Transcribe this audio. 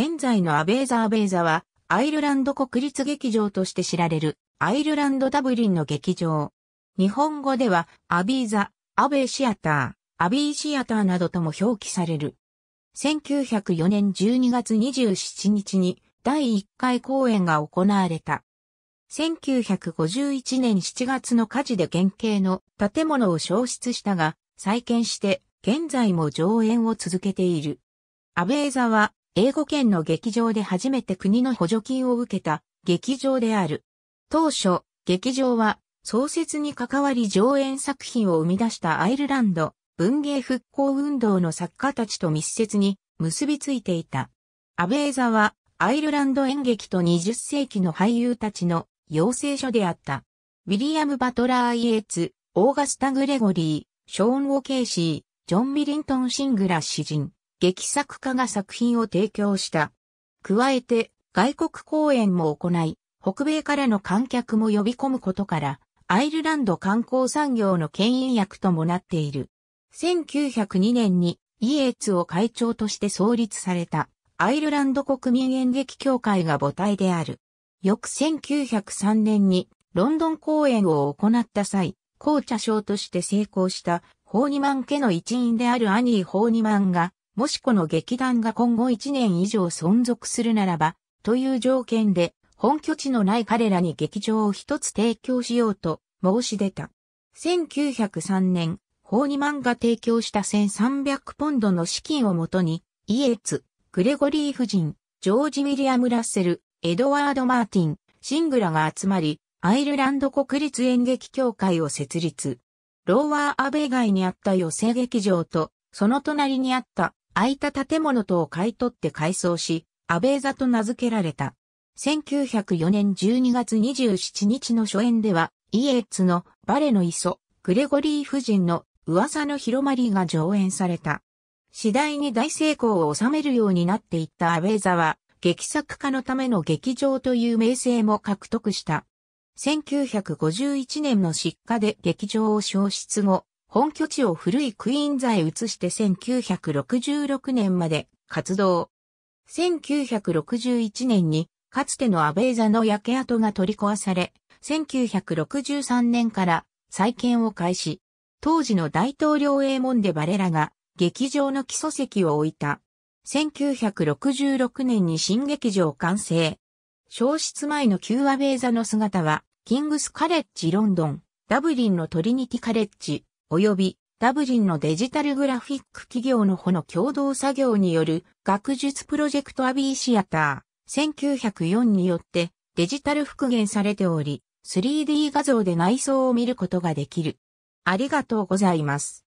現在のアベーザ・アベーザは、アイルランド国立劇場として知られる、アイルランド・ダブリンの劇場。日本語では、アビーザ、アベーシアター、アビーシアターなどとも表記される。1904年12月27日に第1回公演が行われた。1951年7月の火事で原型の建物を消失したが、再建して現在も上演を続けている。アベーザは英語圏の劇場で初めて国の補助金を受けた劇場である。当初、劇場は創設に関わり上演作品を生み出したアイルランド文芸復興運動の作家たちと密接に結びついていた。アベーザはアイルランド演劇と20世紀の俳優たちの養成所であった。ウィリアム・バトラー・イエーツ、オーガスタ・グレゴリー、ショーン・オケーシー、ジョン・ミリントン・シングラ詩人。劇作家が作品を提供した。加えて、外国公演も行い、北米からの観客も呼び込むことから、アイルランド観光産業の牽引役ともなっている。1902年にイエーツを会長として創立されたアイルランド国民演劇協会が母体である。翌1903年にロンドン公演を行った際、紅茶賞として成功したホーニマン家の一員であるアニー・ホーニマンがもしこの劇団が今後1年以上存続するならば、という条件で、本拠地のない彼らに劇場を一つ提供しようと申し出た。1903年、法ニマンが提供した1300ポンドの資金をもとに、イエツ、グレゴリー夫人、ジョージ・ウィリアム・ラッセル、エドワード・マーティン、シングラが集まり、アイルランド国立演劇協会を設立。ローワー・アベ街にあった寄席劇場と、その隣にあった空いた建物等を買い取って改装し、安倍座と名付けられた。1904年12月27日の初演では、イエーツのバレの磯、グレゴリー夫人の噂の広まりが上演された。次第に大成功を収めるようになっていった安倍座は、劇作家のための劇場という名声も獲得した。1951年の失火で劇場を消失後、本拠地を古いクイーン座へ移して1966年まで活動。1961年にかつてのアベイザの焼け跡が取り壊され、1963年から再建を開始。当時の大統領英門でバレラが劇場の基礎席を置いた。1966年に新劇場完成。消失前の旧アベイザの姿は、キングスカレッジロンドン、ダブリンのトリニティカレッジ、及びダブリンのデジタルグラフィック企業の保の共同作業による学術プロジェクトアビーシアター1904によってデジタル復元されており、3D 画像で内装を見ることができる。ありがとうございます。